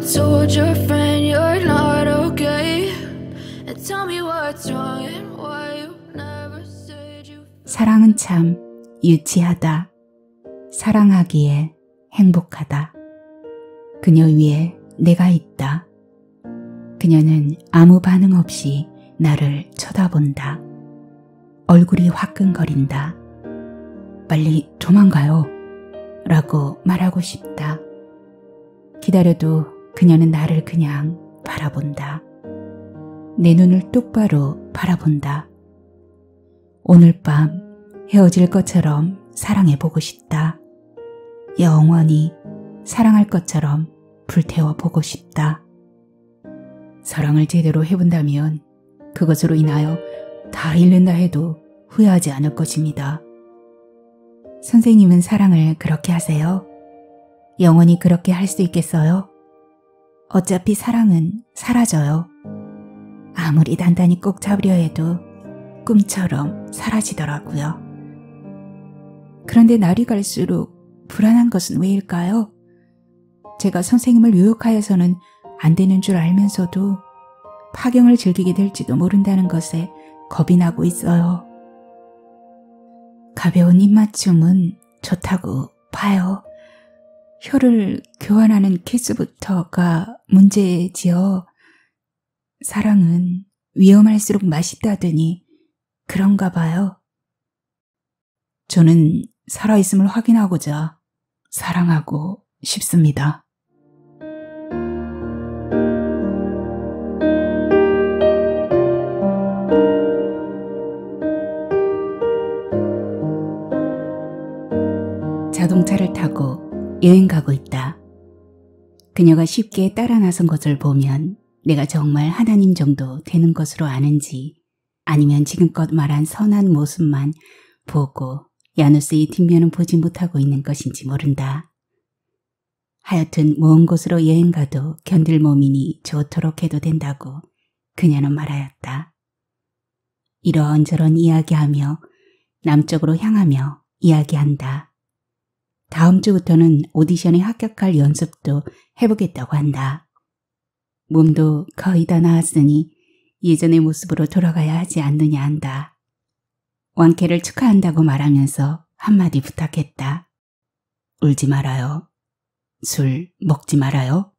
You told your friend you're not okay And tell me what's wrong and why you never said you 사랑은 참 유치하다 사랑하기에 행복하다 그녀 위에 내가 있다 그녀는 아무 반응 없이 나를 쳐다본다 얼굴이 화끈거린다 빨리 도망가요 라고 말하고 싶다 기다려도 그녀는 나를 그냥 바라본다. 내 눈을 똑바로 바라본다. 오늘 밤 헤어질 것처럼 사랑해보고 싶다. 영원히 사랑할 것처럼 불태워보고 싶다. 사랑을 제대로 해본다면 그것으로 인하여 다 잃는다 해도 후회하지 않을 것입니다. 선생님은 사랑을 그렇게 하세요? 영원히 그렇게 할 수 있겠어요? 어차피 사랑은 사라져요. 아무리 단단히 꼭 잡으려 해도 꿈처럼 사라지더라고요. 그런데 날이 갈수록 불안한 것은 왜일까요? 제가 선생님을 유혹하여서는 안 되는 줄 알면서도 파경을 즐기게 될지도 모른다는 것에 겁이 나고 있어요. 가벼운 입맞춤은 좋다고 봐요. 혀를 교환하는 케이스부터가 문제지요. 사랑은 위험할수록 맛있다더니 그런가 봐요. 저는 살아있음을 확인하고자 사랑하고 싶습니다. 자동차를 타고 여행 가고 있다. 그녀가 쉽게 따라 나선 것을 보면 내가 정말 하나님 정도 되는 것으로 아는지 아니면 지금껏 말한 선한 모습만 보고 야누스의 뒷면은 보지 못하고 있는 것인지 모른다. 하여튼 먼 곳으로 여행 가도 견딜 몸이니 좋도록 해도 된다고 그녀는 말하였다. 이런저런 러 이야기하며 남쪽으로 향하며 이야기한다. 다음 주부터는 오디션에 합격할 연습도 해보겠다고 한다. 몸도 거의 다 나았으니 예전의 모습으로 돌아가야 하지 않느냐 한다. 왕쾌를 축하한다고 말하면서 한마디 부탁했다. 울지 말아요. 술 먹지 말아요.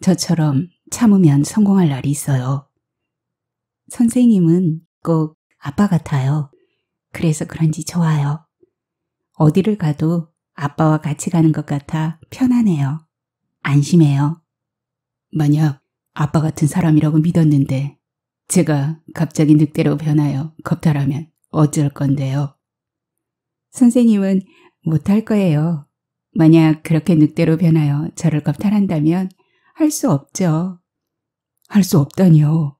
저처럼 참으면 성공할 날이 있어요. 선생님은 꼭 아빠 같아요. 그래서 그런지 좋아요. 어디를 가도 아빠와 같이 가는 것 같아 편안해요. 안심해요. 만약 아빠 같은 사람이라고 믿었는데 제가 갑자기 늑대로 변하여 겁탈하면 어쩔 건데요. 선생님은 못할 거예요. 만약 그렇게 늑대로 변하여 저를 겁탈한다면 할 수 없죠. 할 수 없다니요.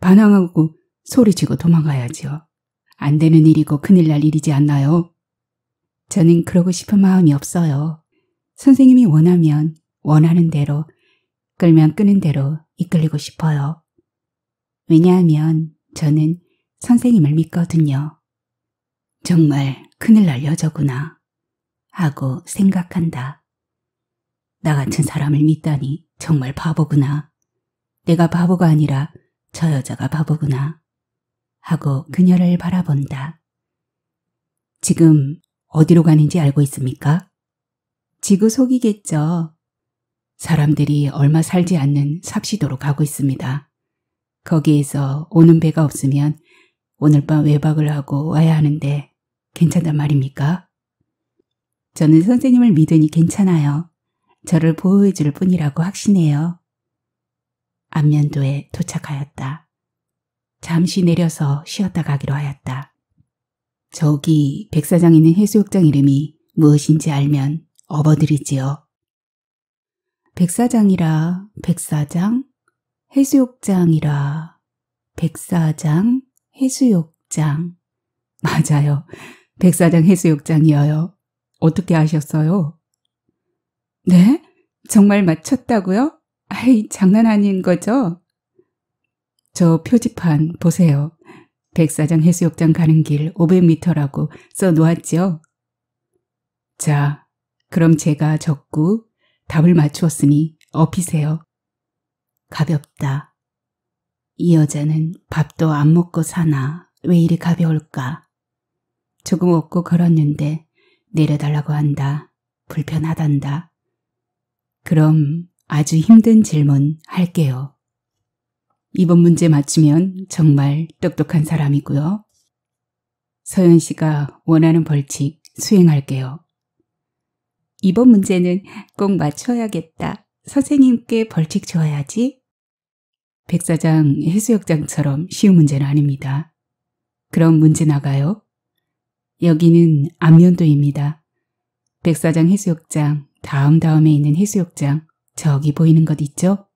반항하고 소리치고 도망가야죠안 되는 일이고 큰일 날 일이지 않나요? 저는 그러고 싶은 마음이 없어요. 선생님이 원하면 원하는 대로, 끌면 끄는 대로 이끌리고 싶어요. 왜냐하면 저는 선생님을 믿거든요. 정말 큰일 날 여자구나 하고 생각한다. 나 같은 사람을 믿다니 정말 바보구나. 내가 바보가 아니라 저 여자가 바보구나 하고 그녀를 바라본다. 지금 어디로 가는지 알고 있습니까? 지구 속이겠죠. 사람들이 얼마 살지 않는 삽시도로 가고 있습니다. 거기에서 오는 배가 없으면 오늘 밤 외박을 하고 와야 하는데 괜찮단 말입니까? 저는 선생님을 믿으니 괜찮아요. 저를 보호해 줄 뿐이라고 확신해요. 안면도에 도착하였다. 잠시 내려서 쉬었다 가기로 하였다. 저기 백사장 있는 해수욕장 이름이 무엇인지 알면 업어드리지요. 백사장이라 백사장, 해수욕장이라 백사장, 해수욕장. 맞아요. 백사장 해수욕장이어요. 어떻게 아셨어요? 네? 정말 맞췄다고요? 아이, 장난 아닌 거죠? 저 표지판 보세요. 백사장 해수욕장 가는 길 500m라고 써놓았죠 자, 그럼 제가 적고 답을 맞추었으니 업히세요. 가볍다. 이 여자는 밥도 안 먹고 사나 왜 이리 가벼울까. 조금 얻고 걸었는데 내려달라고 한다. 불편하단다. 그럼 아주 힘든 질문 할게요. 이번 문제 맞추면 정말 똑똑한 사람이고요. 서현 씨가 원하는 벌칙 수행할게요. 이번 문제는 꼭 맞춰야겠다. 선생님께 벌칙 줘야지. 백사장 해수욕장처럼 쉬운 문제는 아닙니다. 그럼 문제 나가요. 여기는 안면도입니다. 백사장 해수욕장, 다음 다음에 있는 해수욕장, 저기 보이는 것 있죠?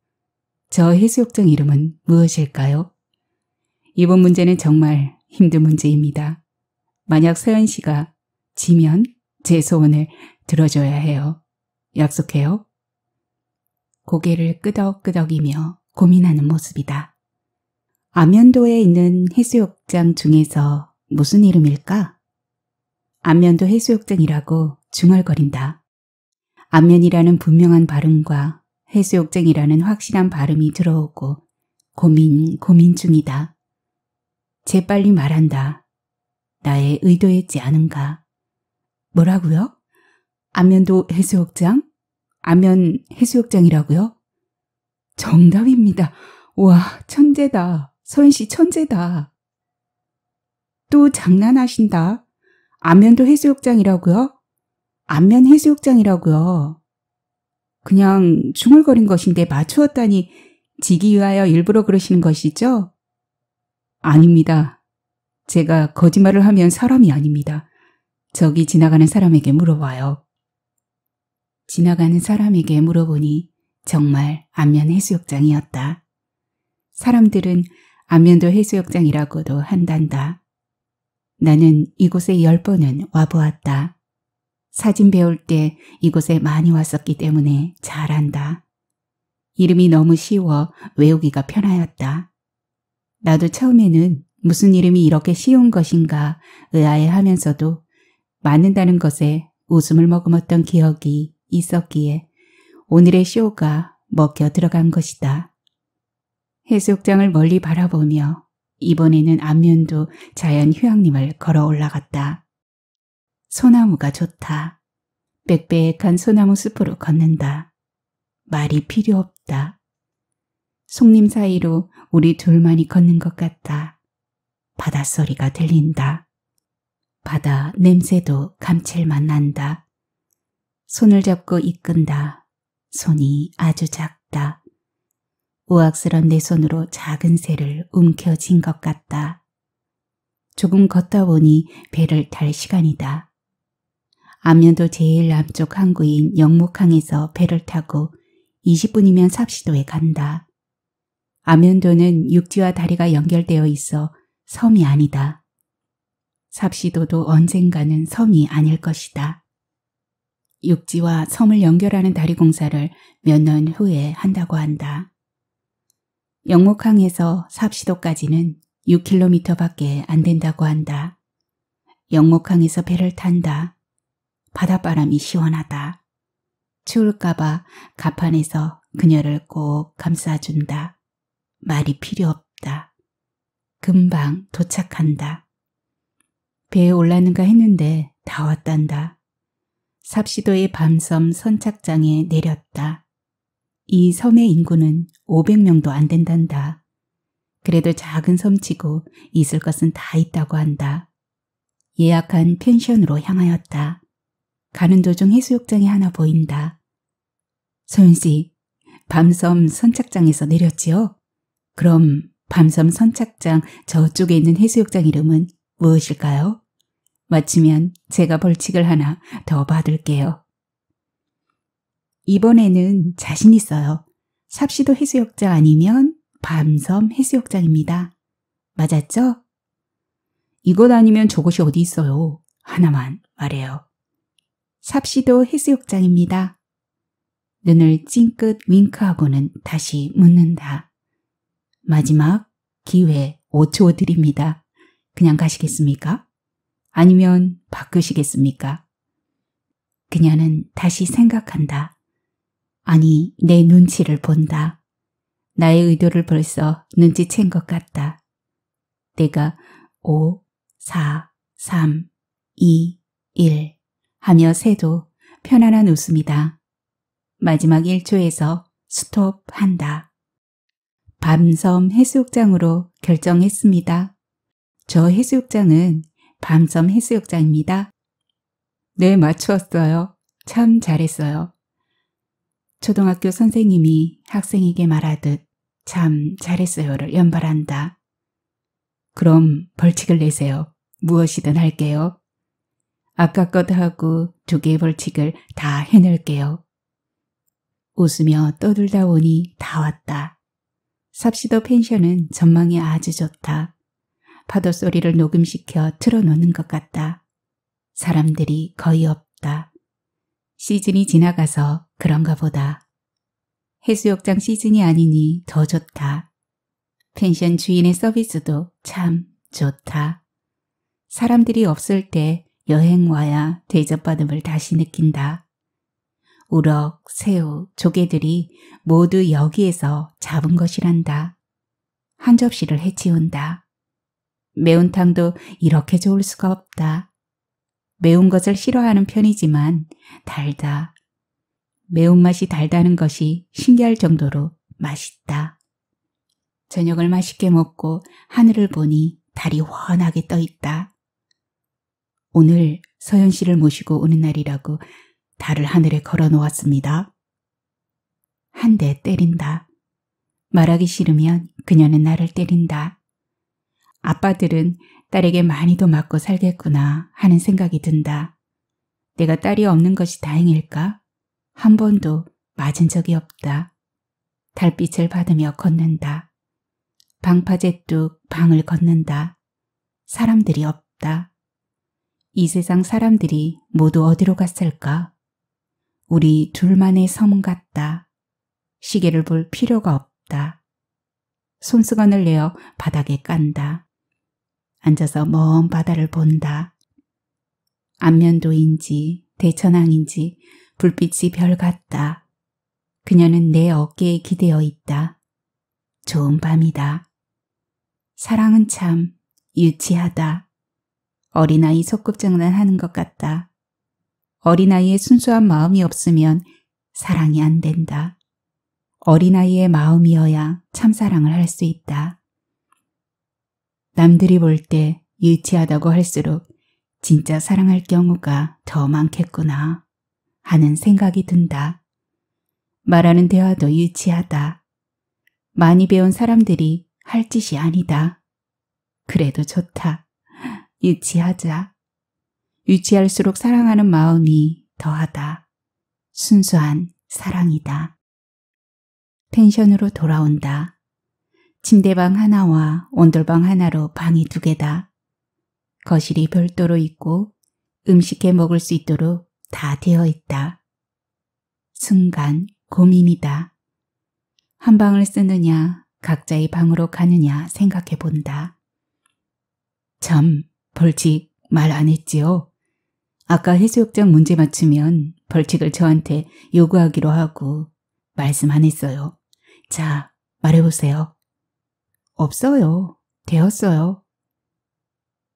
저 해수욕장 이름은 무엇일까요? 이번 문제는 정말 힘든 문제입니다. 만약 서현 씨가 지면 제 소원을 들어줘야 해요. 약속해요. 고개를 끄덕끄덕이며 고민하는 모습이다. 안면도에 있는 해수욕장 중에서 무슨 이름일까? 안면도 해수욕장이라고 중얼거린다. 안면이라는 분명한 발음과 해수욕장이라는 확실한 발음이 들어오고 고민 고민 중이다. 재빨리 말한다. 나의 의도했지 않은가. 뭐라고요? 안면도 해수욕장? 안면 해수욕장이라고요? 정답입니다. 와 천재다. 서현 씨 천재다. 또 장난하신다. 안면도 해수욕장이라고요? 안면 해수욕장이라고요. 그냥 중얼거린 것인데 맞추었다니 지기 위하여 일부러 그러시는 것이죠? 아닙니다. 제가 거짓말을 하면 사람이 아닙니다. 저기 지나가는 사람에게 물어봐요. 지나가는 사람에게 물어보니 정말 안면 해수욕장이었다. 사람들은 안면도 해수욕장이라고도 한단다. 나는 이곳에 열 번은 와보았다. 사진 배울 때 이곳에 많이 왔었기 때문에 잘한다. 이름이 너무 쉬워 외우기가 편하였다. 나도 처음에는 무슨 이름이 이렇게 쉬운 것인가 의아해하면서도 맞는다는 것에 웃음을 머금었던 기억이 있었기에 오늘의 쇼가 먹혀 들어간 것이다. 해수욕장을 멀리 바라보며 이번에는 안면도 자연 휴양림을 걸어 올라갔다. 소나무가 좋다. 빽빽한 소나무 숲으로 걷는다. 말이 필요 없다. 속림 사이로 우리 둘만이 걷는 것 같다. 바닷소리가 들린다. 바다 냄새도 감칠맛 난다. 손을 잡고 이끈다. 손이 아주 작다. 우악스런 내 손으로 작은 새를 움켜쥔 것 같다. 조금 걷다 보니 배를 탈 시간이다. 안면도 제일남쪽 항구인 영목항에서 배를 타고 20분이면 삽시도에 간다. 안면도는 육지와 다리가 연결되어 있어 섬이 아니다. 삽시도도 언젠가는 섬이 아닐 것이다. 육지와 섬을 연결하는 다리 공사를 몇 년 후에 한다고 한다. 영목항에서 삽시도까지는 6km밖에 안 된다고 한다. 영목항에서 배를 탄다. 바닷바람이 시원하다. 추울까봐 가판에서 그녀를 꼭 감싸준다. 말이 필요 없다. 금방 도착한다. 배에 올랐는가 했는데 다 왔단다. 삽시도의 밤섬 선착장에 내렸다. 이 섬의 인구는 500명도 안 된단다. 그래도 작은 섬치고 있을 것은 다 있다고 한다. 예약한 펜션으로 향하였다. 가는도중 해수욕장이 하나 보인다. 소윤씨, 밤섬 선착장에서 내렸지요? 그럼 밤섬 선착장 저쪽에 있는 해수욕장 이름은 무엇일까요? 마치면 제가 벌칙을 하나 더 받을게요. 이번에는 자신 있어요. 삽시도 해수욕장 아니면 밤섬 해수욕장입니다. 맞았죠? 이곳 아니면 저곳이 어디 있어요. 하나만 말해요. 삽시도 해수욕장입니다. 눈을 찡긋 윙크하고는 다시 묻는다. 마지막 기회 5초 드립니다. 그냥 가시겠습니까? 아니면 바꾸시겠습니까? 그녀는 다시 생각한다. 아니, 내 눈치를 본다. 나의 의도를 벌써 눈치챈 것 같다. 내가 5, 4, 3, 2, 1 하며 새도 편안한 웃음이다. 마지막 1초에서 스톱한다. 밤섬 해수욕장으로 결정했습니다. 저 해수욕장은 밤섬 해수욕장입니다. 네, 맞추었어요. 참 잘했어요. 초등학교 선생님이 학생에게 말하듯 참 잘했어요를 연발한다. 그럼 벌칙을 내세요. 무엇이든 할게요. 아까 것하고 두 개의 벌칙을 다 해낼게요. 웃으며 떠들다 오니 다 왔다. 삽시더 펜션은 전망이 아주 좋다. 파도 소리를 녹음시켜 틀어놓는 것 같다. 사람들이 거의 없다. 시즌이 지나가서 그런가 보다. 해수욕장 시즌이 아니니 더 좋다. 펜션 주인의 서비스도 참 좋다. 사람들이 없을 때 여행 와야 대접받음을 다시 느낀다. 우럭, 새우, 조개들이 모두 여기에서 잡은 것이란다. 한 접시를 해치운다. 매운탕도 이렇게 좋을 수가 없다. 매운 것을 싫어하는 편이지만 달다. 매운맛이 달다는 것이 신기할 정도로 맛있다. 저녁을 맛있게 먹고 하늘을 보니 달이 환하게 떠있다. 오늘 서현 씨를 모시고 오는 날이라고 달을 하늘에 걸어 놓았습니다. 한 대 때린다. 말하기 싫으면 그녀는 나를 때린다. 아빠들은 딸에게 많이도 맞고 살겠구나 하는 생각이 든다. 내가 딸이 없는 것이 다행일까? 한 번도 맞은 적이 없다. 달빛을 받으며 걷는다. 방파제 뚝 방을 걷는다. 사람들이 없다. 이 세상 사람들이 모두 어디로 갔을까? 우리 둘만의 섬 같다. 시계를 볼 필요가 없다. 손수건을 내어 바닥에 깐다. 앉아서 먼 바다를 본다. 안면도인지 대천항인지 불빛이 별 같다. 그녀는 내 어깨에 기대어 있다. 좋은 밤이다. 사랑은 참 유치하다. 어린아이 소꿉장난 하는 것 같다. 어린아이의 순수한 마음이 없으면 사랑이 안 된다. 어린아이의 마음이어야 참사랑을 할 수 있다. 남들이 볼 때 유치하다고 할수록 진짜 사랑할 경우가 더 많겠구나 하는 생각이 든다. 말하는 대화도 유치하다. 많이 배운 사람들이 할 짓이 아니다. 그래도 좋다. 유치하자. 유치할수록 사랑하는 마음이 더하다. 순수한 사랑이다. 펜션으로 돌아온다. 침대방 하나와 온돌방 하나로 방이 두 개다. 거실이 별도로 있고 음식해 먹을 수 있도록 다 되어 있다. 순간 고민이다. 한 방을 쓰느냐 각자의 방으로 가느냐 생각해 본다. 점 벌칙 말 안 했지요. 아까 해수욕장 문제 맞추면 벌칙을 저한테 요구하기로 하고 말씀 안 했어요. 자, 말해보세요. 없어요. 되었어요.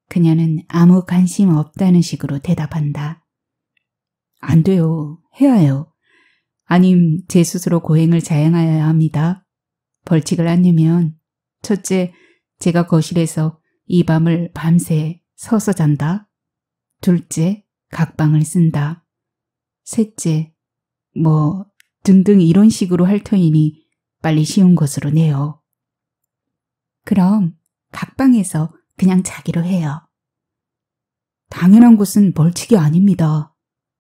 그녀는 아무 관심 없다는 식으로 대답한다. 안 돼요. 해야 해요. 아님 제 스스로 고행을 자행하여야 합니다. 벌칙을 안 내면 첫째 제가 거실에서 이 밤을 밤새 서서 잔다. 둘째, 각방을 쓴다. 셋째, 뭐 등등 이런 식으로 할 터이니 빨리 쉬운 것으로 내요. 그럼 각방에서 그냥 자기로 해요. 당연한 것은 벌칙이 아닙니다.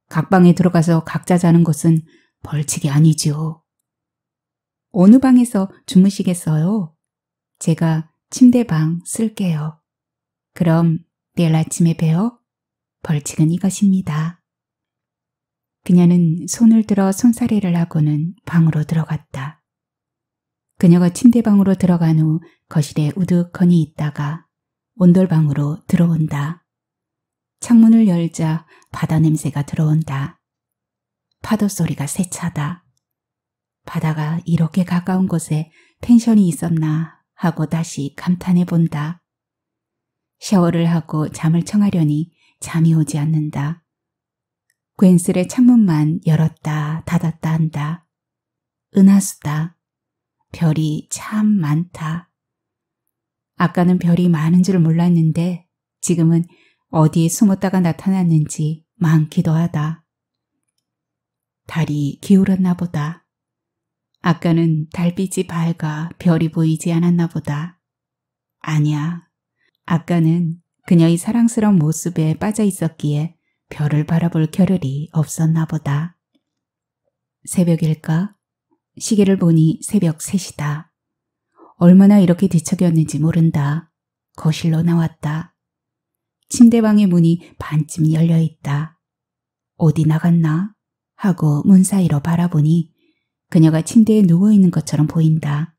각방에 들어가서 각자 자는 것은 벌칙이 아니지요. 어느 방에서 주무시겠어요? 제가 침대방 쓸게요. 그럼 내일 아침에 뵈어 벌칙은 이것입니다. 그녀는 손을 들어 손사래를 하고는 방으로 들어갔다. 그녀가 침대방으로 들어간 후 거실에 우두커니 있다가 온돌방으로 들어온다. 창문을 열자 바다 냄새가 들어온다. 파도 소리가 세차다. 바다가 이렇게 가까운 곳에 펜션이 있었나 하고 다시 감탄해 본다. 샤워를 하고 잠을 청하려니 잠이 오지 않는다. 괜슬의 창문만 열었다 닫았다 한다. 은하수다. 별이 참 많다. 아까는 별이 많은 줄 몰랐는데 지금은 어디에 숨었다가 나타났는지 많기도 하다. 달이 기울었나 보다. 아까는 달빛이 밝아 별이 보이지 않았나 보다. 아니야, 아까는 그녀의 사랑스러운 모습에 빠져 있었기에 별을 바라볼 겨를이 없었나 보다. 새벽일까? 시계를 보니 새벽 3시다. 얼마나 이렇게 뒤척였는지 모른다. 거실로 나왔다. 침대방의 문이 반쯤 열려있다. 어디 나갔나? 하고 문 사이로 바라보니 그녀가 침대에 누워있는 것처럼 보인다.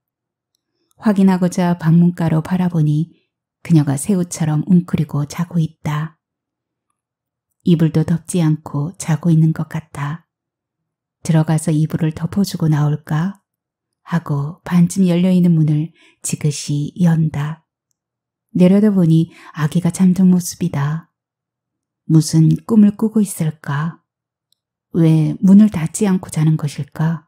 확인하고자 방문가로 바라보니 그녀가 새우처럼 웅크리고 자고 있다. 이불도 덮지 않고 자고 있는 것 같다. 들어가서 이불을 덮어주고 나올까? 하고 반쯤 열려있는 문을 지그시 연다. 내려다보니 아기가 잠든 모습이다. 무슨 꿈을 꾸고 있을까? 왜 문을 닫지 않고 자는 것일까?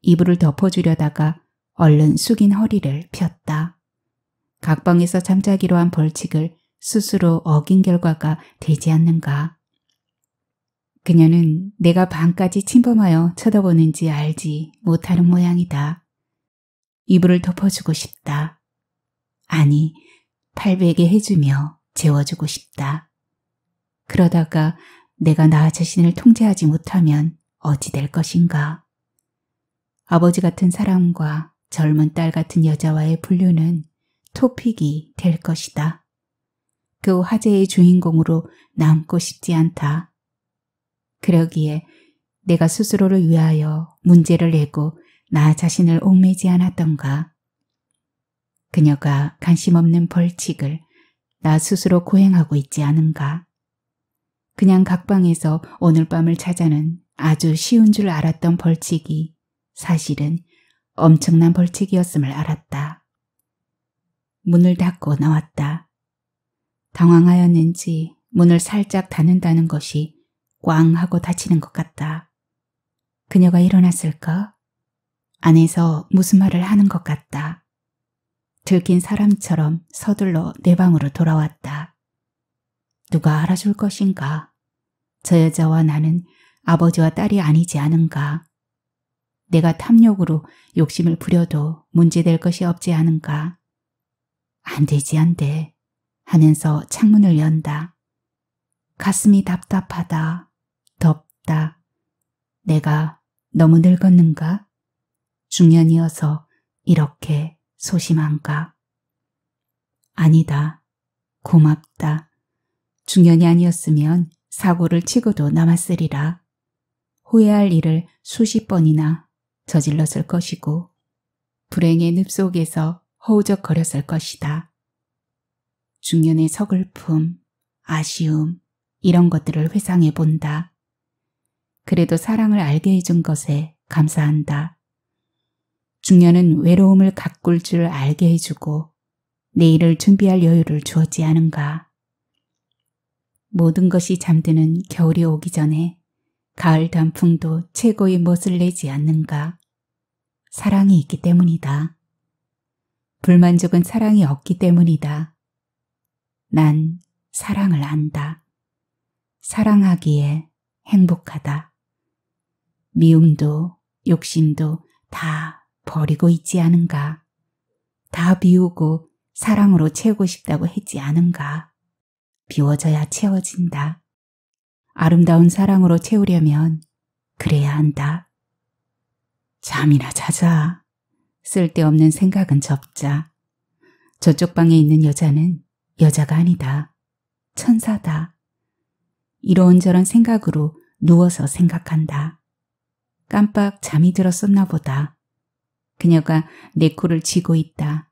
이불을 덮어주려다가 얼른 숙인 허리를 폈다. 각방에서 잠자기로 한 벌칙을 스스로 어긴 결과가 되지 않는가. 그녀는 내가 방까지 침범하여 쳐다보는지 알지 못하는 모양이다. 이불을 덮어주고 싶다. 아니, 팔베개 해주며 재워주고 싶다. 그러다가 내가 나 자신을 통제하지 못하면 어찌 될 것인가. 아버지 같은 사람과 젊은 딸 같은 여자와의 분류는 토픽이 될 것이다. 그 화제의 주인공으로 남고 싶지 않다. 그러기에 내가 스스로를 위하여 문제를 내고 나 자신을 옥매지 않았던가. 그녀가 관심 없는 벌칙을 나 스스로 고행하고 있지 않은가. 그냥 각방에서 오늘 밤을 찾아는 아주 쉬운 줄 알았던 벌칙이 사실은 엄청난 벌칙이었음을 알았다. 문을 닫고 나왔다. 당황하였는지 문을 살짝 닫는다는 것이 꽝 하고 닫히는 것 같다. 그녀가 일어났을까? 안에서 무슨 말을 하는 것 같다. 들킨 사람처럼 서둘러 내 방으로 돌아왔다. 누가 알아줄 것인가? 저 여자와 나는 아버지와 딸이 아니지 않은가? 내가 탐욕으로 욕심을 부려도 문제될 것이 없지 않은가? 안 되지 안 돼. 하면서 창문을 연다. 가슴이 답답하다. 덥다. 내가 너무 늙었는가? 중년이어서 이렇게 소심한가? 아니다. 고맙다. 중년이 아니었으면 사고를 치고도 남았으리라. 후회할 일을 수십 번이나 저질렀을 것이고 불행의 늪 속에서 허우적거렸을 것이다. 중년의 서글픔, 아쉬움 이런 것들을 회상해 본다. 그래도 사랑을 알게 해준 것에 감사한다. 중년은 외로움을 가꿀 줄 알게 해주고 내일을 준비할 여유를 주었지 않은가. 모든 것이 잠드는 겨울이 오기 전에 가을 단풍도 최고의 멋을 내지 않는가. 사랑이 있기 때문이다. 불만족은 사랑이 없기 때문이다. 난 사랑을 안다. 사랑하기에 행복하다. 미움도 욕심도 다 버리고 있지 않은가. 다 비우고 사랑으로 채우고 싶다고 했지 않은가. 비워져야 채워진다. 아름다운 사랑으로 채우려면 그래야 한다. 잠이나 자자. 쓸데없는 생각은 접자. 저쪽 방에 있는 여자는 여자가 아니다. 천사다. 이런저런 생각으로 누워서 생각한다. 깜빡 잠이 들었었나 보다. 그녀가 내 코를 쥐고 있다.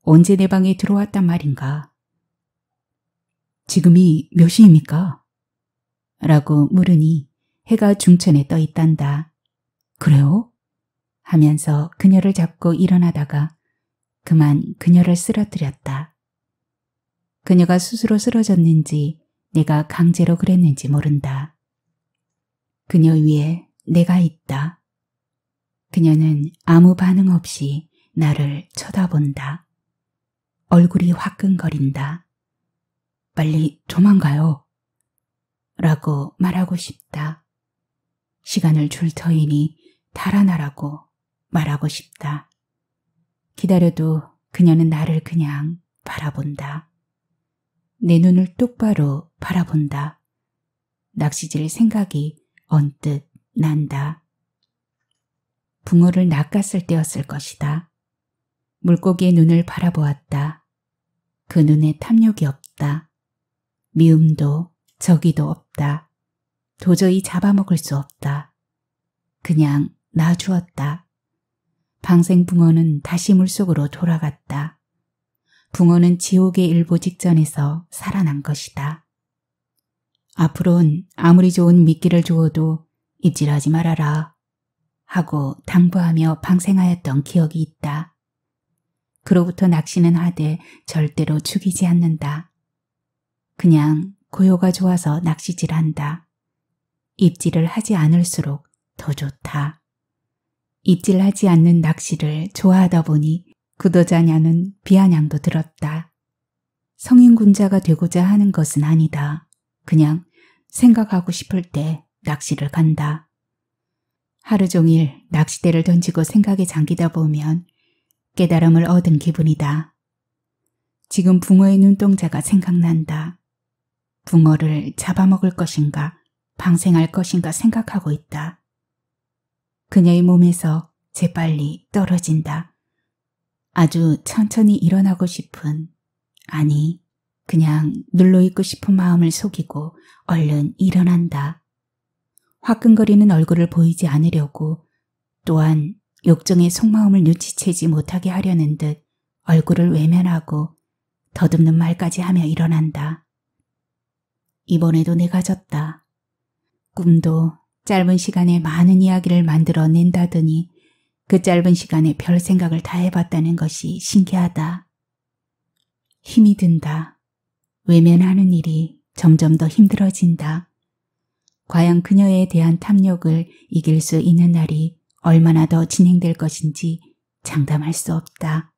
언제 내 방에 들어왔단 말인가? 지금이 몇 시입니까? 라고 물으니 해가 중천에 떠 있단다. 그래요? 하면서 그녀를 잡고 일어나다가 그만 그녀를 쓰러뜨렸다. 그녀가 스스로 쓰러졌는지 내가 강제로 그랬는지 모른다. 그녀 위에 내가 있다. 그녀는 아무 반응 없이 나를 쳐다본다. 얼굴이 화끈거린다. 빨리 도망가요. 라고 말하고 싶다. 시간을 줄 터이니 달아나라고 말하고 싶다. 기다려도 그녀는 나를 그냥 바라본다. 내 눈을 똑바로 바라본다. 낚시질 생각이 언뜻 난다. 붕어를 낚았을 때였을 것이다. 물고기의 눈을 바라보았다. 그 눈에 탐욕이 없다. 미움도 저기도 없다. 도저히 잡아먹을 수 없다. 그냥 놔주었다. 방생붕어는 다시 물속으로 돌아갔다. 붕어는 지옥의 일보 직전에서 살아난 것이다. 앞으론 아무리 좋은 미끼를 주어도 입질하지 말아라 하고 당부하며 방생하였던 기억이 있다. 그로부터 낚시는 하되 절대로 죽이지 않는다. 그냥 고요가 좋아서 낚시질한다. 입질을 하지 않을수록 더 좋다. 입질하지 않는 낚시를 좋아하다 보니 구도자냐는 비아냥도 들었다. 성인군자가 되고자 하는 것은 아니다. 그냥 생각하고 싶을 때 낚시를 간다. 하루 종일 낚싯대를 던지고 생각에 잠기다 보면 깨달음을 얻은 기분이다. 지금 붕어의 눈동자가 생각난다. 붕어를 잡아먹을 것인가 방생할 것인가 생각하고 있다. 그녀의 몸에서 재빨리 떨어진다. 아주 천천히 일어나고 싶은, 아니, 그냥 눌러있고 싶은 마음을 속이고 얼른 일어난다. 화끈거리는 얼굴을 보이지 않으려고 또한 욕정의 속마음을 눈치채지 못하게 하려는 듯 얼굴을 외면하고 더듬는 말까지 하며 일어난다. 이번에도 내가 졌다. 꿈도 짧은 시간에 많은 이야기를 만들어낸다더니 그 짧은 시간에 별 생각을 다 해봤다는 것이 신기하다. 힘이 든다. 외면하는 일이 점점 더 힘들어진다. 과연 그녀에 대한 탐욕을 이길 수 있는 날이 얼마나 더 진행될 것인지 장담할 수 없다.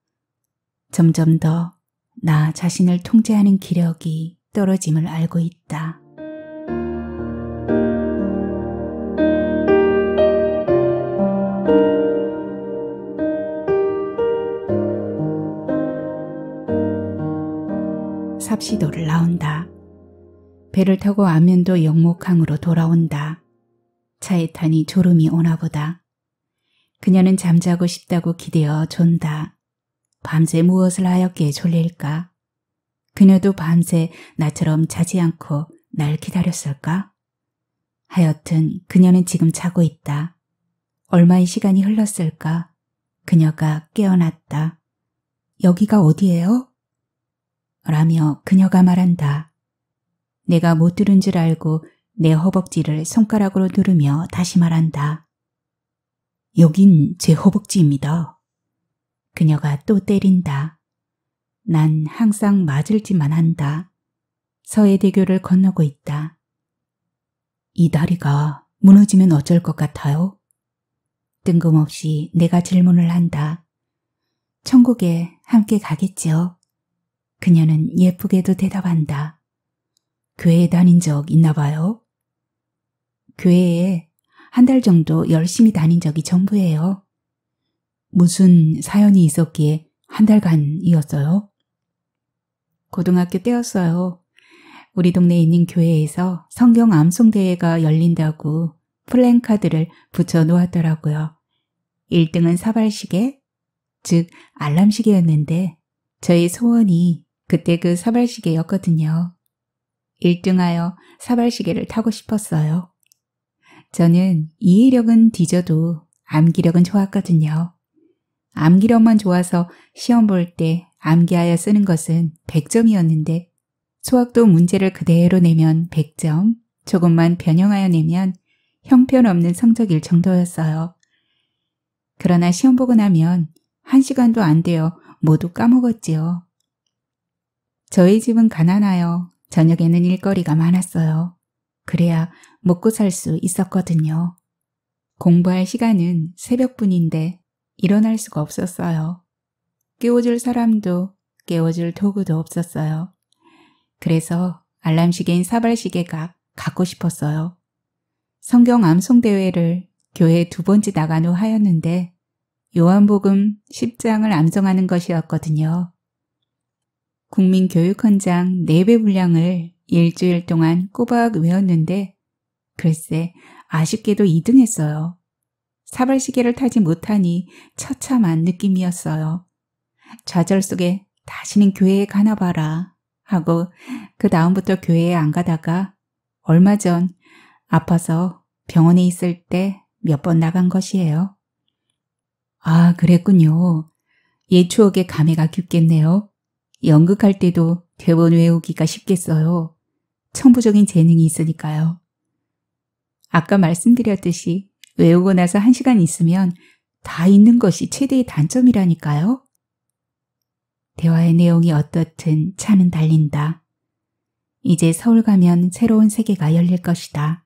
점점 더 나 자신을 통제하는 기력이 떨어짐을 알고 있다. 삽시도를 나온다. 배를 타고 안면도 영목항으로 돌아온다. 차에 타니 졸음이 오나 보다. 그녀는 잠자고 싶다고 기대어 존다. 밤새 무엇을 하였기에 졸릴까? 그녀도 밤새 나처럼 자지 않고 날 기다렸을까? 하여튼 그녀는 지금 자고 있다. 얼마의 시간이 흘렀을까? 그녀가 깨어났다. 여기가 어디예요? 라며 그녀가 말한다. 내가 못 들은 줄 알고 내 허벅지를 손가락으로 누르며 다시 말한다. 여긴 제 허벅지입니다. 그녀가 또 때린다. 난 항상 맞을지만 한다. 서해대교를 건너고 있다. 이 다리가 무너지면 어쩔 것 같아요? 뜬금없이 내가 질문을 한다. 천국에 함께 가겠지요? 그녀는 예쁘게도 대답한다. 교회에 다닌 적 있나 봐요? 교회에 한 달 정도 열심히 다닌 적이 전부예요. 무슨 사연이 있었기에 한 달간이었어요? 고등학교 때였어요. 우리 동네에 있는 교회에서 성경 암송대회가 열린다고 플랜카드를 붙여놓았더라고요. 1등은 사발시계, 즉 알람시계였는데 저의 소원이 그때 그 사발시계였거든요. 1등하여 사발시계를 타고 싶었어요. 저는 이해력은 뒤져도 암기력은 좋았거든요. 암기력만 좋아서 시험 볼 때 암기하여 쓰는 것은 100점이었는데 수학도 문제를 그대로 내면 100점, 조금만 변형하여 내면 형편없는 성적일 정도였어요. 그러나 시험 보고 나면 1 시간도 안 되어 모두 까먹었지요. 저희 집은 가난하여 저녁에는 일거리가 많았어요. 그래야 먹고 살 수 있었거든요. 공부할 시간은 새벽뿐인데 일어날 수가 없었어요. 깨워줄 사람도 깨워줄 도구도 없었어요. 그래서 알람시계인 사발시계가 갖고 싶었어요. 성경 암송대회를 교회 두 번째 나간 후 하였는데 요한복음 10장을 암송하는 것이었거든요. 국민 교육 헌장 4배 분량을 일주일 동안 꼬박 외웠는데 글쎄 아쉽게도 2등 했어요. 사발시계를 타지 못하니 처참한 느낌이었어요. 좌절 속에 다시는 교회에 가나 봐라 하고 그 다음부터 교회에 안 가다가 얼마 전 아파서 병원에 있을 때 몇 번 나간 것이에요. 아 그랬군요. 옛추억의 감회가 깊겠네요. 연극할 때도 대본 외우기가 쉽겠어요. 천부적인 재능이 있으니까요. 아까 말씀드렸듯이 외우고 나서 한 시간 있으면 다 있는 것이 최대의 단점이라니까요. 대화의 내용이 어떻든 차는 달린다. 이제 서울 가면 새로운 세계가 열릴 것이다.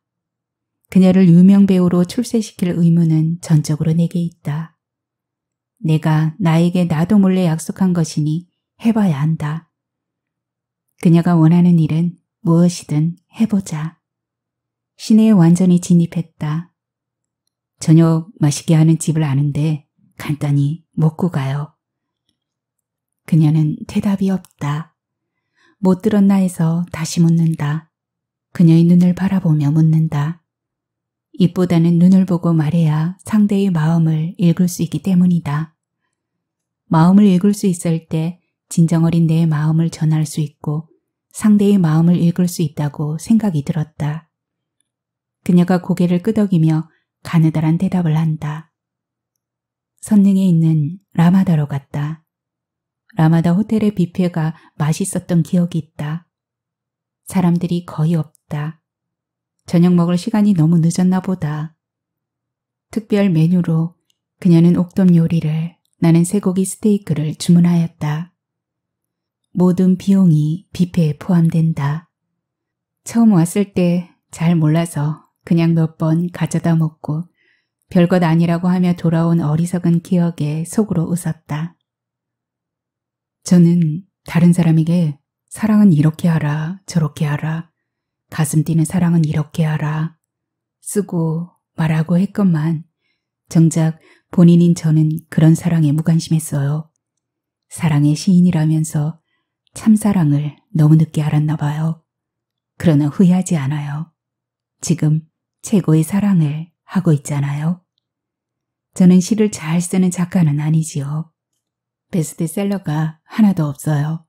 그녀를 유명 배우로 출세시킬 의무는 전적으로 내게 있다. 내가 나에게 나도 몰래 약속한 것이니 해봐야 한다. 그녀가 원하는 일은 무엇이든 해보자. 시내에 완전히 진입했다. 저녁 맛있게 하는 집을 아는데 간단히 먹고 가요. 그녀는 대답이 없다. 못 들었나 해서 다시 묻는다. 그녀의 눈을 바라보며 묻는다. 입보다는 눈을 보고 말해야 상대의 마음을 읽을 수 있기 때문이다. 마음을 읽을 수 있을 때 진정 어린 내 마음을 전할 수 있고 상대의 마음을 읽을 수 있다고 생각이 들었다. 그녀가 고개를 끄덕이며 가느다란 대답을 한다. 선릉에 있는 라마다로 갔다. 라마다 호텔의 뷔페가 맛있었던 기억이 있다. 사람들이 거의 없다. 저녁 먹을 시간이 너무 늦었나 보다. 특별 메뉴로 그녀는 옥돔 요리를 나는 쇠고기 스테이크를 주문하였다. 모든 비용이 비페에 포함된다. 처음 왔을 때 잘 몰라서 그냥 몇 번 가져다 먹고 별것 아니라고 하며 돌아온 어리석은 기억에 속으로 웃었다. 저는 다른 사람에게 사랑은 이렇게 하라 저렇게 하라 가슴 뛰는 사랑은 이렇게 하라 쓰고 말하고 했건만 정작 본인인 저는 그런 사랑에 무관심했어요. 사랑의 시인이라면서 참사랑을 너무 늦게 알았나 봐요. 그러나 후회하지 않아요. 지금 최고의 사랑을 하고 있잖아요. 저는 시를 잘 쓰는 작가는 아니지요. 베스트셀러가 하나도 없어요.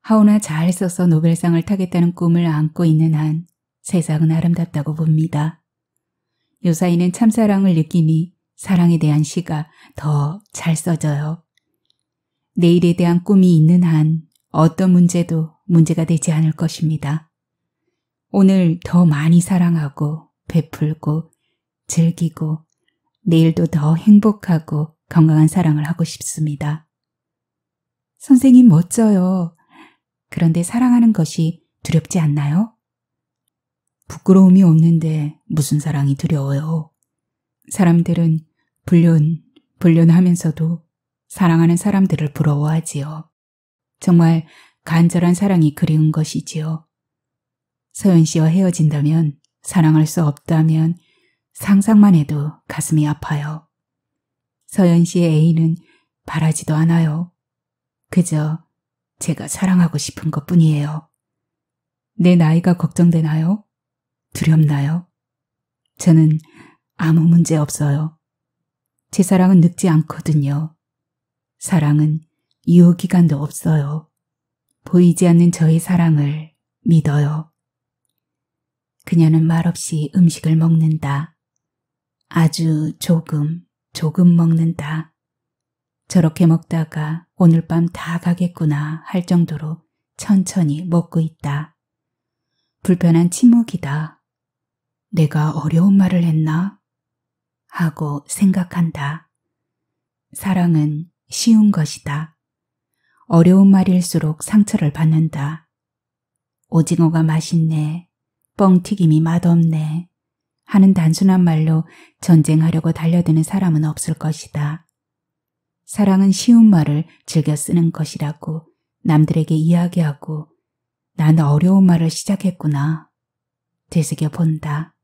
하오나 잘 써서 노벨상을 타겠다는 꿈을 안고 있는 한 세상은 아름답다고 봅니다. 요사이는 참사랑을 느끼니 사랑에 대한 시가 더 잘 써져요. 내일에 대한 꿈이 있는 한 어떤 문제도 문제가 되지 않을 것입니다. 오늘 더 많이 사랑하고 베풀고 즐기고 내일도 더 행복하고 건강한 사랑을 하고 싶습니다. 선생님 멋져요. 그런데 사랑하는 것이 두렵지 않나요? 부끄러움이 없는데 무슨 사랑이 두려워요. 사람들은 불륜, 불륜하면서도 사랑하는 사람들을 부러워하지요. 정말 간절한 사랑이 그리운 것이지요. 서윤 씨와 헤어진다면, 사랑할 수 없다면 상상만 해도 가슴이 아파요. 서연 씨의 애인은 바라지도 않아요. 그저 제가 사랑하고 싶은 것 뿐이에요. 내 나이가 걱정되나요? 두렵나요? 저는 아무 문제 없어요. 제 사랑은 늙지 않거든요. 사랑은 유효기간도 없어요. 보이지 않는 저의 사랑을 믿어요. 그녀는 말없이 음식을 먹는다. 아주 조금, 조금 먹는다. 저렇게 먹다가 오늘 밤 다 가겠구나 할 정도로 천천히 먹고 있다. 불편한 침묵이다. 내가 어려운 말을 했나? 하고 생각한다. 사랑은 쉬운 것이다. 어려운 말일수록 상처를 받는다. 오징어가 맛있네, 뻥튀김이 맛없네 하는 단순한 말로 전쟁하려고 달려드는 사람은 없을 것이다. 사랑은 쉬운 말을 즐겨 쓰는 것이라고 남들에게 이야기하고 난 어려운 말을 시작했구나. 되새겨 본다.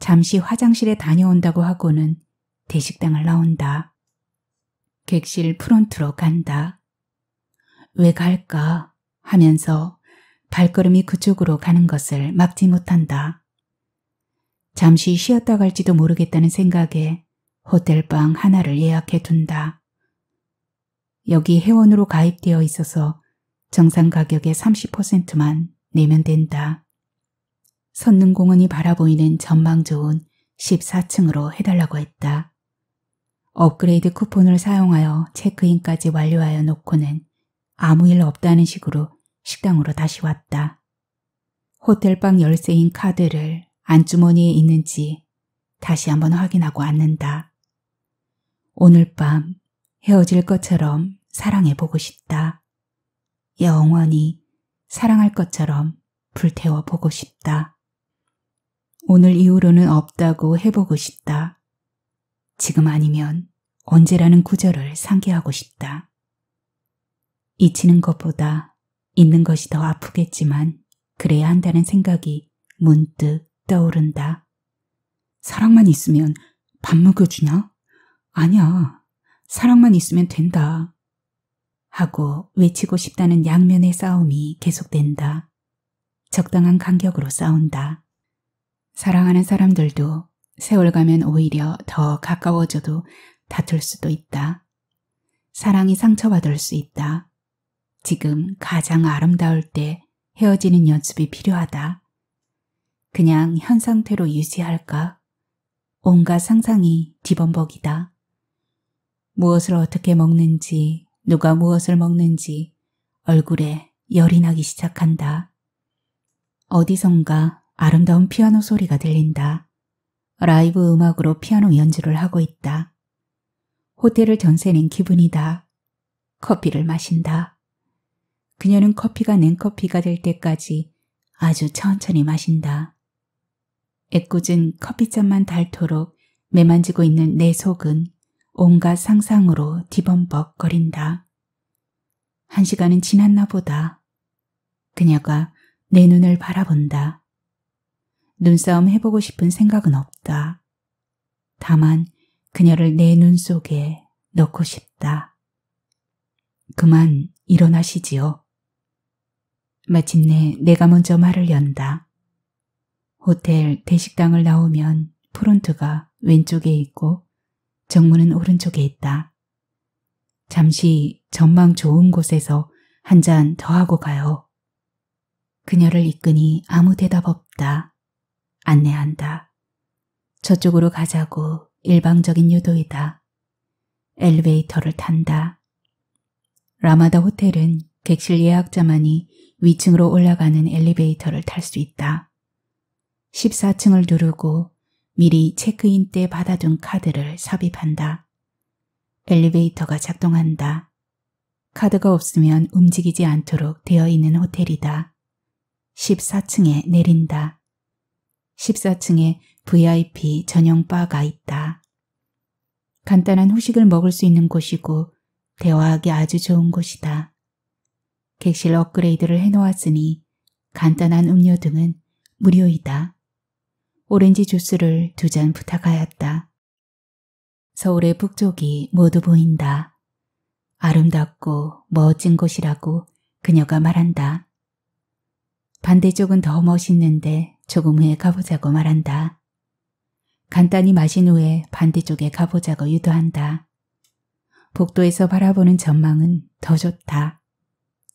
잠시 화장실에 다녀온다고 하고는 대식당을 나온다. 객실 프론트로 간다. 왜 갈까 하면서 발걸음이 그쪽으로 가는 것을 막지 못한다. 잠시 쉬었다 갈지도 모르겠다는 생각에 호텔방 하나를 예약해 둔다. 여기 회원으로 가입되어 있어서 정상 가격의 30%만 내면 된다. 선릉공원이 바라보이는 전망 좋은 14층으로 해달라고 했다. 업그레이드 쿠폰을 사용하여 체크인까지 완료하여 놓고는 아무 일 없다는 식으로 식당으로 다시 왔다. 호텔방 열쇠인 카드를 안주머니에 있는지 다시 한번 확인하고 앉는다. 오늘 밤 헤어질 것처럼 사랑해보고 싶다. 영원히 사랑할 것처럼 불태워보고 싶다. 오늘 이후로는 없다고 해보고 싶다. 지금 아니면 언제라는 구절을 상기하고 싶다. 잊히는 것보다 있는 것이 더 아프겠지만 그래야 한다는 생각이 문득 떠오른다. 사랑만 있으면 밥 먹여주냐? 아니야. 사랑만 있으면 된다. 하고 외치고 싶다는 양면의 싸움이 계속된다. 적당한 간격으로 싸운다. 사랑하는 사람들도 세월 가면 오히려 더 가까워져도 다툴 수도 있다. 사랑이 상처받을 수 있다. 지금 가장 아름다울 때 헤어지는 연습이 필요하다. 그냥 현 상태로 유지할까? 온갖 상상이 뒤범벅이다. 무엇을 어떻게 먹는지, 누가 무엇을 먹는지 얼굴에 열이 나기 시작한다. 어디선가 아름다운 피아노 소리가 들린다. 라이브 음악으로 피아노 연주를 하고 있다. 호텔을 전세 낸 기분이다. 커피를 마신다. 그녀는 커피가 냉커피가 될 때까지 아주 천천히 마신다. 애꿎은 커피잔만 닳도록 매만지고 있는 내 속은 온갖 상상으로 뒤범벅거린다. 한 시간은 지났나 보다. 그녀가 내 눈을 바라본다. 눈싸움 해보고 싶은 생각은 없다. 다만 그녀를 내 눈 속에 넣고 싶다. 그만 일어나시지요. 마침내 내가 먼저 말을 연다. 호텔 대식당을 나오면 프론트가 왼쪽에 있고 정문은 오른쪽에 있다. 잠시 전망 좋은 곳에서 한 잔 더 하고 가요. 그녀를 이끄니 아무 대답 없다. 안내한다. 저쪽으로 가자고 일방적인 유도이다. 엘리베이터를 탄다. 라마다 호텔은 객실 예약자만이 위층으로 올라가는 엘리베이터를 탈 수 있다. 14층을 누르고 미리 체크인 때 받아둔 카드를 삽입한다. 엘리베이터가 작동한다. 카드가 없으면 움직이지 않도록 되어 있는 호텔이다. 14층에 내린다. 14층에 VIP 전용 바가 있다. 간단한 후식을 먹을 수 있는 곳이고 대화하기 아주 좋은 곳이다. 객실 업그레이드를 해놓았으니 간단한 음료 등은 무료이다. 오렌지 주스를 두 잔 부탁하였다. 서울의 북쪽이 모두 보인다. 아름답고 멋진 곳이라고 그녀가 말한다. 반대쪽은 더 멋있는데 조금 후에 가보자고 말한다. 간단히 마신 후에 반대쪽에 가보자고 유도한다. 복도에서 바라보는 전망은 더 좋다.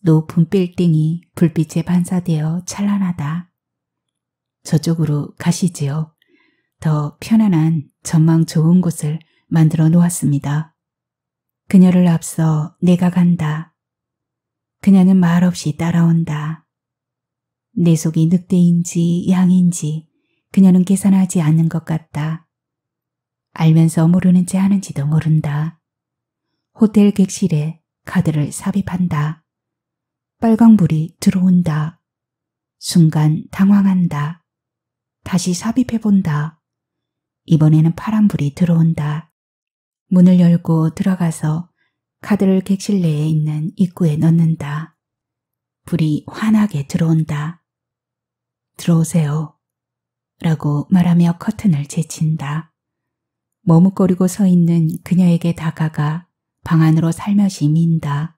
높은 빌딩이 불빛에 반사되어 찬란하다. 저쪽으로 가시지요. 더 편안한 전망 좋은 곳을 만들어 놓았습니다. 그녀를 앞서 내가 간다. 그녀는 말없이 따라온다. 내 속이 늑대인지 양인지 그녀는 계산하지 않는 것 같다. 알면서 모르는지 하는지도 모른다. 호텔 객실에 카드를 삽입한다. 빨강불이 들어온다. 순간 당황한다. 다시 삽입해본다. 이번에는 파란불이 들어온다. 문을 열고 들어가서 카드를 객실 내에 있는 입구에 넣는다. 불이 환하게 들어온다. 들어오세요. 라고 말하며 커튼을 제친다. 머뭇거리고 서 있는 그녀에게 다가가 방 안으로 살며시 민다.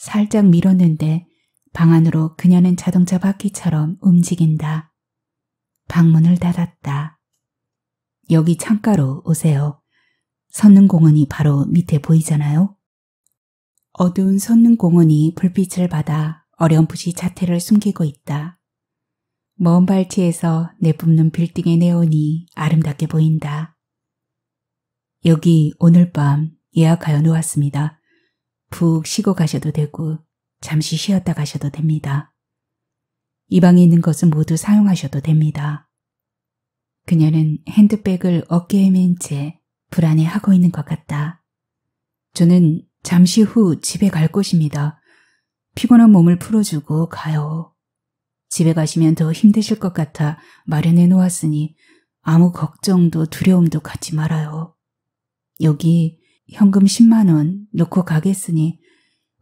살짝 밀었는데 방 안으로 그녀는 자동차 바퀴처럼 움직인다. 방문을 닫았다. 여기 창가로 오세요. 선릉공원이 바로 밑에 보이잖아요. 어두운 선릉공원이 불빛을 받아 어렴풋이 자태를 숨기고 있다. 먼 발치에서 내뿜는 빌딩의 네온이 아름답게 보인다. 여기 오늘 밤 예약하여 놓았습니다. 푹 쉬고 가셔도 되고 잠시 쉬었다 가셔도 됩니다. 이 방에 있는 것은 모두 사용하셔도 됩니다. 그녀는 핸드백을 어깨에 맨 채 불안해하고 있는 것 같다. 저는 잠시 후 집에 갈 곳입니다. 피곤한 몸을 풀어주고 가요. 집에 가시면 더 힘드실 것 같아 마련해 놓았으니 아무 걱정도 두려움도 갖지 말아요. 여기 현금 10만원 놓고 가겠으니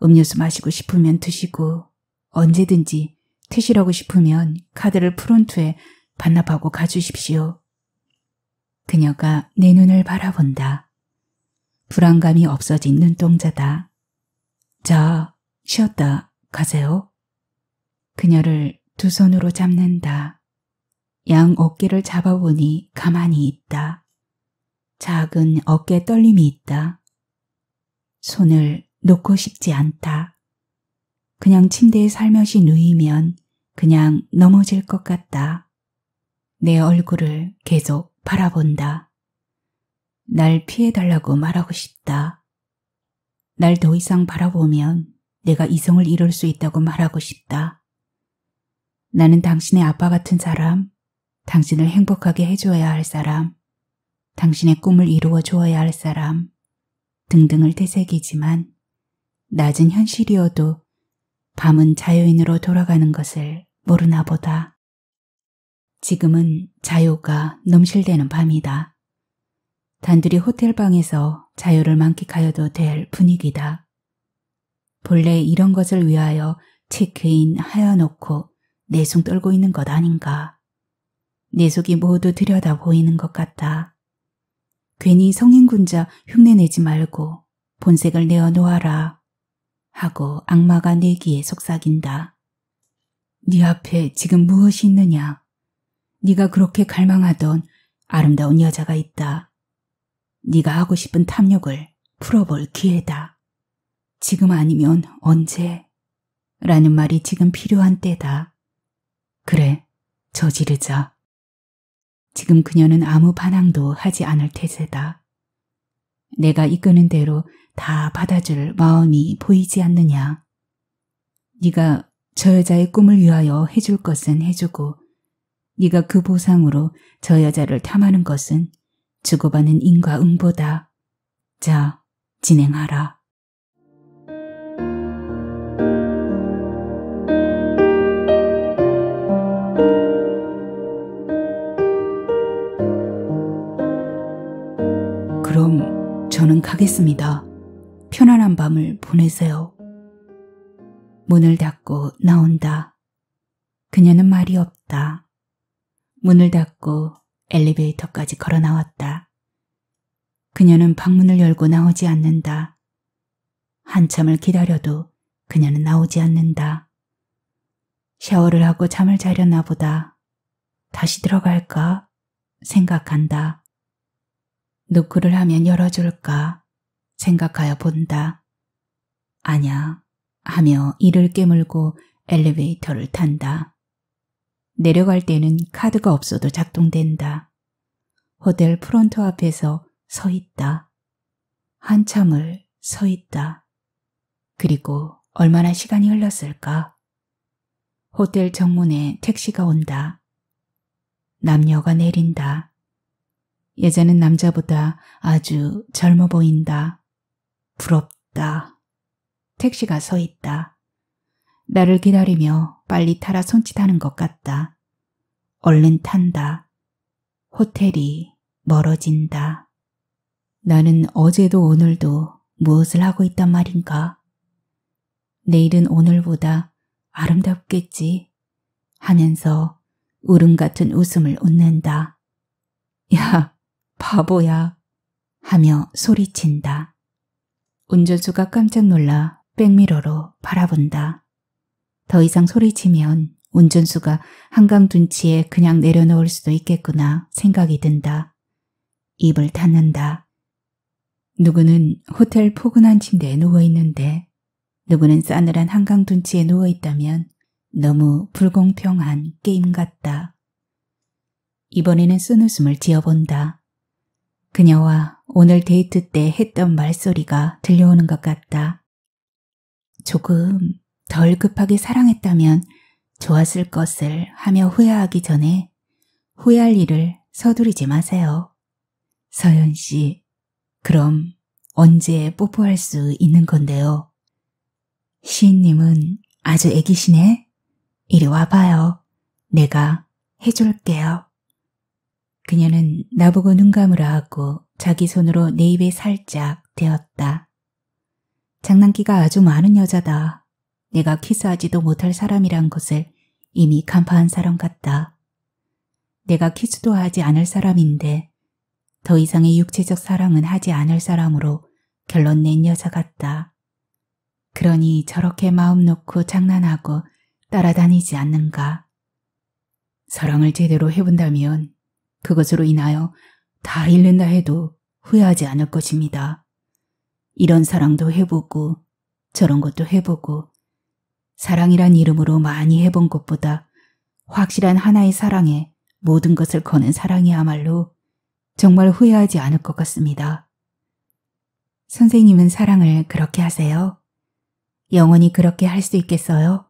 음료수 마시고 싶으면 드시고 언제든지 퇴실하고 싶으면 카드를 프론트에 반납하고 가주십시오. 그녀가 내 눈을 바라본다. 불안감이 없어진 눈동자다. 자, 쉬었다 가세요. 그녀를 두 손으로 잡는다. 양 어깨를 잡아보니 가만히 있다. 작은 어깨 떨림이 있다. 손을 놓고 싶지 않다. 그냥 침대에 살며시 누이면 그냥 넘어질 것 같다. 내 얼굴을 계속 바라본다. 날 피해달라고 말하고 싶다. 날 더 이상 바라보면 내가 이성을 이룰 수 있다고 말하고 싶다. 나는 당신의 아빠 같은 사람, 당신을 행복하게 해줘야 할 사람, 당신의 꿈을 이루어 주어야 할 사람, 등등을 되새기지만 낮은 현실이어도 밤은 자유인으로 돌아가는 것을 모르나 보다. 지금은 자유가 넘실대는 밤이다. 단둘이 호텔방에서 자유를 만끽하여도 될 분위기다. 본래 이런 것을 위하여 체크인 하여놓고 내숭 떨고 있는 것 아닌가. 내 속이 모두 들여다 보이는 것 같다. 괜히 성인군자 흉내내지 말고 본색을 내어놓아라 하고 악마가 내기에 속삭인다. 네 앞에 지금 무엇이 있느냐? 네가 그렇게 갈망하던 아름다운 여자가 있다. 네가 하고 싶은 탐욕을 풀어볼 기회다. 지금 아니면 언제? 라는 말이 지금 필요한 때다. 그래, 저지르자. 지금 그녀는 아무 반항도 하지 않을 태세다. 내가 이끄는 대로 다 받아줄 마음이 보이지 않느냐. 네가 저 여자의 꿈을 위하여 해줄 것은 해주고 네가 그 보상으로 저 여자를 탐하는 것은 주고받는 인과응보다. 자, 진행하라. 저는 가겠습니다. 편안한 밤을 보내세요. 문을 닫고 나온다. 그녀는 말이 없다. 문을 닫고 엘리베이터까지 걸어 나왔다. 그녀는 방문을 열고 나오지 않는다. 한참을 기다려도 그녀는 나오지 않는다. 샤워를 하고 잠을 자려나 보다. 다시 들어갈까 생각한다. 노크를 하면 열어줄까 생각하여 본다. 아냐 하며 이를 깨물고 엘리베이터를 탄다. 내려갈 때는 카드가 없어도 작동된다. 호텔 프론트 앞에서 서 있다. 한참을 서 있다. 그리고 얼마나 시간이 흘렀을까? 호텔 정문에 택시가 온다. 남녀가 내린다. 예전엔 남자보다 아주 젊어 보인다. 부럽다. 택시가 서 있다. 나를 기다리며 빨리 타라 손짓하는 것 같다. 얼른 탄다. 호텔이 멀어진다. 나는 어제도 오늘도 무엇을 하고 있단 말인가? 내일은 오늘보다 아름답겠지 하면서 울음 같은 웃음을 웃는다. 야, 바보야 하며 소리친다. 운전수가 깜짝 놀라 백미러로 바라본다. 더 이상 소리치면 운전수가 한강 둔치에 그냥 내려놓을 수도 있겠구나 생각이 든다. 입을 닫는다. 누구는 호텔 포근한 침대에 누워있는데 누구는 싸늘한 한강 둔치에 누워있다면 너무 불공평한 게임 같다. 이번에는 쓴 웃음을 지어본다. 그녀와 오늘 데이트 때 했던 말소리가 들려오는 것 같다. 조금 덜 급하게 사랑했다면 좋았을 것을 하며 후회하기 전에 후회할 일을 서두르지 마세요. 서연 씨, 그럼 언제 뽀뽀할 수 있는 건데요? 시인님은 아주 애기시네? 이리 와봐요. 내가 해줄게요. 그녀는 나보고 눈 감으라 하고 자기 손으로 내 입에 살짝 대었다. 장난기가 아주 많은 여자다. 내가 키스하지도 못할 사람이란 것을 이미 간파한 사람 같다. 내가 키스도 하지 않을 사람인데 더 이상의 육체적 사랑은 하지 않을 사람으로 결론 낸 여자 같다. 그러니 저렇게 마음 놓고 장난하고 따라다니지 않는가. 사랑을 제대로 해본다면 그것으로 인하여 다 잃는다 해도 후회하지 않을 것입니다. 이런 사랑도 해보고 저런 것도 해보고 사랑이란 이름으로 많이 해본 것보다 확실한 하나의 사랑에 모든 것을 거는 사랑이야말로 정말 후회하지 않을 것 같습니다. 선생님은 사랑을 그렇게 하세요? 영원히 그렇게 할 수 있겠어요?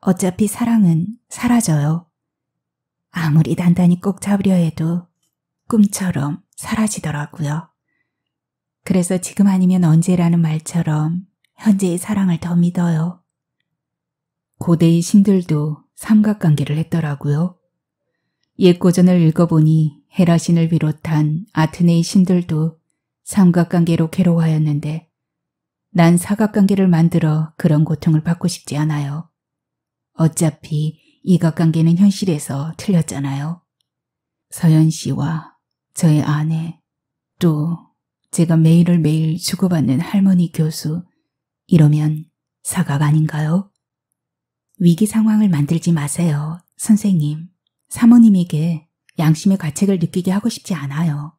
어차피 사랑은 사라져요. 아무리 단단히 꼭 잡으려 해도 꿈처럼 사라지더라고요. 그래서 지금 아니면 언제라는 말처럼 현재의 사랑을 더 믿어요. 고대의 신들도 삼각관계를 했더라고요. 옛 고전을 읽어보니 헤라신을 비롯한 아트네의 신들도 삼각관계로 괴로워하였는데 난 사각관계를 만들어 그런 고통을 받고 싶지 않아요. 어차피 이각관계는 현실에서 틀렸잖아요. 서현 씨와 저의 아내, 또 제가 매일을 매일 주고받는 할머니 교수, 이러면 사각 아닌가요? 위기 상황을 만들지 마세요, 선생님. 사모님에게 양심의 가책을 느끼게 하고 싶지 않아요.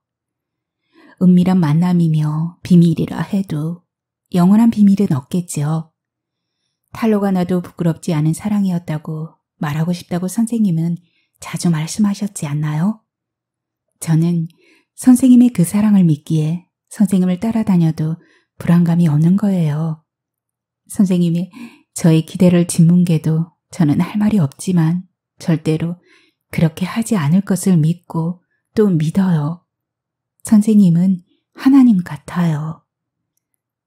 은밀한 만남이며 비밀이라 해도 영원한 비밀은 없겠지요. 탈로가 나도 부끄럽지 않은 사랑이었다고 말하고 싶다고 선생님은 자주 말씀하셨지 않나요? 저는 선생님의 그 사랑을 믿기에 선생님을 따라다녀도 불안감이 없는 거예요. 선생님이 저의 기대를 짓뭉개도 저는 할 말이 없지만 절대로 그렇게 하지 않을 것을 믿고 또 믿어요. 선생님은 하나님 같아요.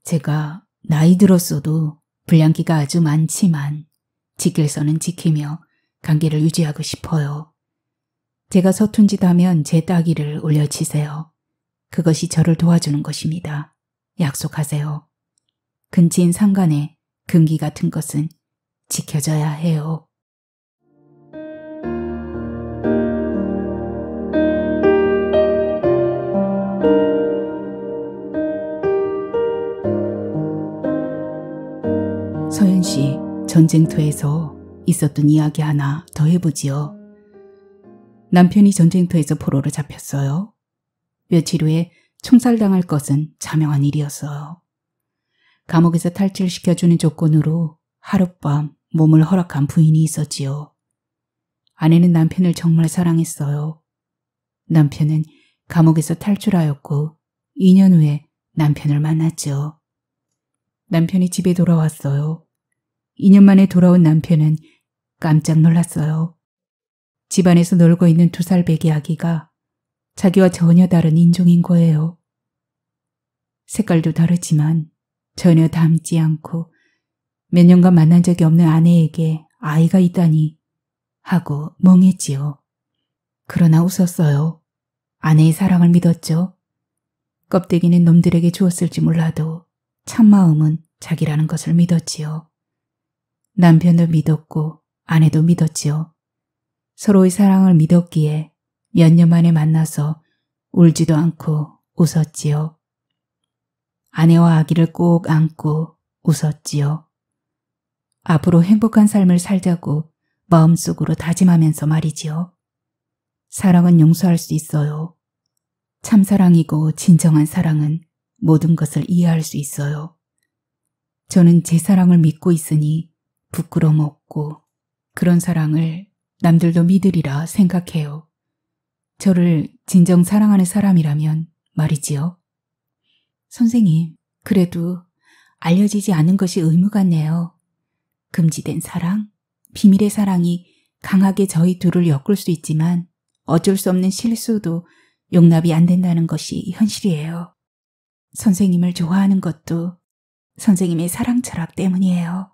제가 나이 들었어도 불량기가 아주 많지만 지킬 선은 지키며 관계를 유지하고 싶어요. 제가 서툰 짓 하면 제 따귀를 올려치세요. 그것이 저를 도와주는 것입니다. 약속하세요. 근친 상간의 금기 같은 것은 지켜져야 해요. 서윤 씨 전쟁터에서 있었던 이야기 하나 더 해보지요. 남편이 전쟁터에서 포로로 잡혔어요. 며칠 후에 총살당할 것은 자명한 일이었어요. 감옥에서 탈출시켜주는 조건으로 하룻밤 몸을 허락한 부인이 있었지요. 아내는 남편을 정말 사랑했어요. 남편은 감옥에서 탈출하였고 2년 후에 남편을 만났죠. 남편이 집에 돌아왔어요. 2년 만에 돌아온 남편은 깜짝 놀랐어요. 집안에서 놀고 있는 두 살배기 아기가 자기와 전혀 다른 인종인 거예요. 색깔도 다르지만 전혀 닮지 않고 몇 년간 만난 적이 없는 아내에게 아이가 있다니 하고 멍했지요. 그러나 웃었어요. 아내의 사랑을 믿었죠. 껍데기는 놈들에게 주었을지 몰라도 참마음은 자기라는 것을 믿었지요. 남편도 믿었고 아내도 믿었지요. 서로의 사랑을 믿었기에 몇 년 만에 만나서 울지도 않고 웃었지요. 아내와 아기를 꼭 안고 웃었지요. 앞으로 행복한 삶을 살자고 마음속으로 다짐하면서 말이지요. 사랑은 용서할 수 있어요. 참사랑이고 진정한 사랑은 모든 것을 이해할 수 있어요. 저는 제 사랑을 믿고 있으니 부끄럼 없고 그런 사랑을 남들도 믿으리라 생각해요. 저를 진정 사랑하는 사람이라면 말이지요. 선생님, 그래도 알려지지 않은 것이 의무 같네요. 금지된 사랑, 비밀의 사랑이 강하게 저희 둘을 엮을 수 있지만 어쩔 수 없는 실수도 용납이 안 된다는 것이 현실이에요. 선생님을 좋아하는 것도 선생님의 사랑 철학 때문이에요.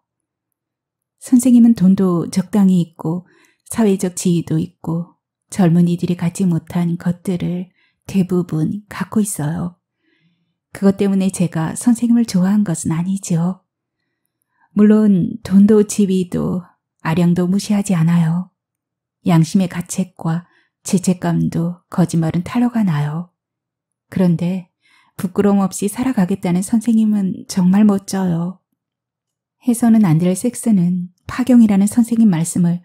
선생님은 돈도 적당히 있고 사회적 지위도 있고 젊은이들이 갖지 못한 것들을 대부분 갖고 있어요. 그것 때문에 제가 선생님을 좋아한 것은 아니지요. 물론 돈도 지위도 아량도 무시하지 않아요. 양심의 가책과 죄책감도 거짓말은 탈로가 나요. 그런데 부끄러움 없이 살아가겠다는 선생님은 정말 멋져요. 해서는 안 될 섹스는 파경이라는 선생님 말씀을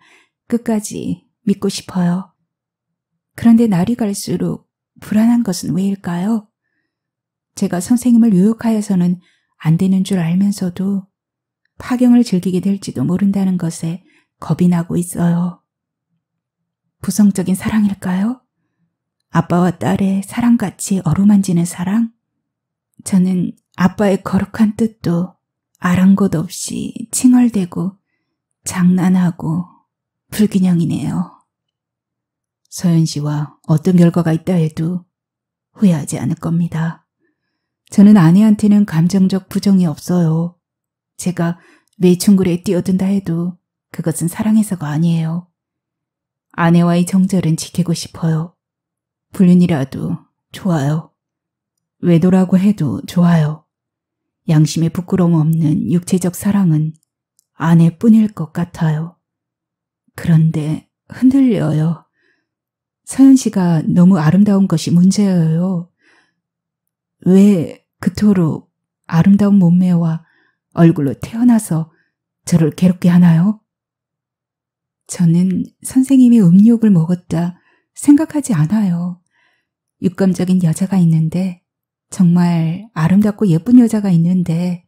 끝까지 믿고 싶어요. 그런데 날이 갈수록 불안한 것은 왜일까요? 제가 선생님을 유혹하여서는 안 되는 줄 알면서도 파경을 즐기게 될지도 모른다는 것에 겁이 나고 있어요. 부성적인 사랑일까요? 아빠와 딸의 사랑같이 어루만지는 사랑? 저는 아빠의 거룩한 뜻도 아랑곳 없이 칭얼대고 장난하고 불균형이네요. 서현 씨와 어떤 결과가 있다 해도 후회하지 않을 겁니다. 저는 아내한테는 감정적 부정이 없어요. 제가 매춘굴에 뛰어든다 해도 그것은 사랑해서가 아니에요. 아내와의 정절은 지키고 싶어요. 불륜이라도 좋아요. 외도라고 해도 좋아요. 양심에 부끄러움 없는 육체적 사랑은 아내뿐일 것 같아요. 그런데 흔들려요. 서현 씨가 너무 아름다운 것이 문제예요. 왜 그토록 아름다운 몸매와 얼굴로 태어나서 저를 괴롭게 하나요? 저는 선생님이 음욕을 먹었다 생각하지 않아요. 육감적인 여자가 있는데 정말 아름답고 예쁜 여자가 있는데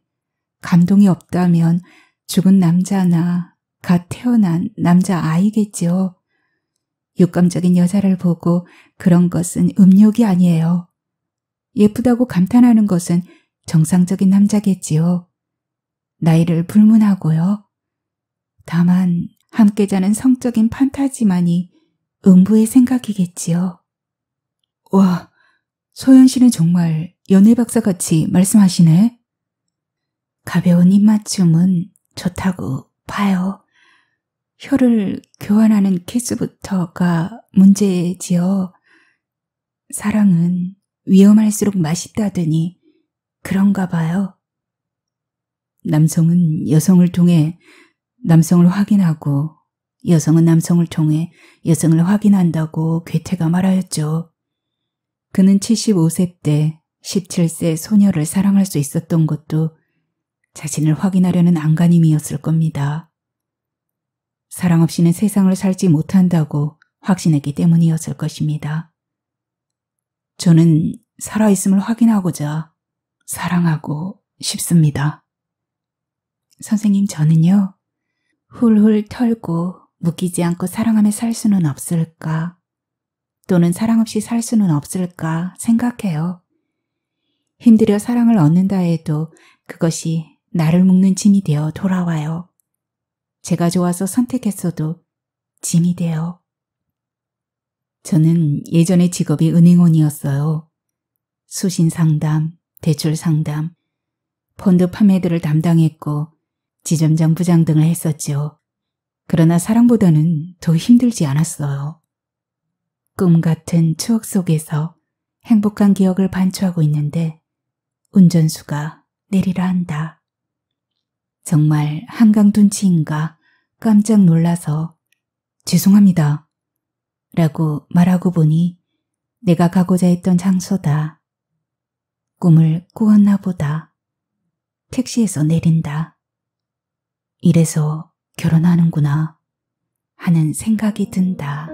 감동이 없다면 죽은 남자나 갓 태어난 남자아이겠지요. 육감적인 여자를 보고 그런 것은 음욕이 아니에요. 예쁘다고 감탄하는 것은 정상적인 남자겠지요. 나이를 불문하고요. 다만 함께 자는 성적인 판타지만이 음부의 생각이겠지요. 와, 소연 씨는 정말 연애 박사같이 말씀하시네. 가벼운 입맞춤은 좋다고 봐요. 혀를 교환하는 키스부터가 문제지요. 사랑은 위험할수록 맛있다더니 그런가 봐요. 남성은 여성을 통해 남성을 확인하고 여성은 남성을 통해 여성을 확인한다고 괴테가 말하였죠. 그는 75세 때 17세 소녀를 사랑할 수 있었던 것도 자신을 확인하려는 안간힘이었을 겁니다. 사랑 없이는 세상을 살지 못한다고 확신했기 때문이었을 것입니다. 저는 살아있음을 확인하고자 사랑하고 싶습니다. 선생님 저는요. 훌훌 털고 묶이지 않고 사랑하며 살 수는 없을까 또는 사랑 없이 살 수는 없을까 생각해요. 힘들여 사랑을 얻는다 해도 그것이 나를 묶는 짐이 되어 돌아와요. 제가 좋아서 선택했어도 짐이 되어. 저는 예전에 직업이 은행원이었어요. 수신 상담, 대출 상담, 펀드 판매들을 담당했고 지점장 부장 등을 했었죠 그러나 사랑보다는 더 힘들지 않았어요. 꿈 같은 추억 속에서 행복한 기억을 반추하고 있는데 운전수가 내리라 한다. 정말 한강 둔치인가 깜짝 놀라서 죄송합니다 라고 말하고 보니 내가 가고자 했던 장소다. 꿈을 꾸었나 보다. 택시에서 내린다. 이래서 결혼하는구나 하는 생각이 든다.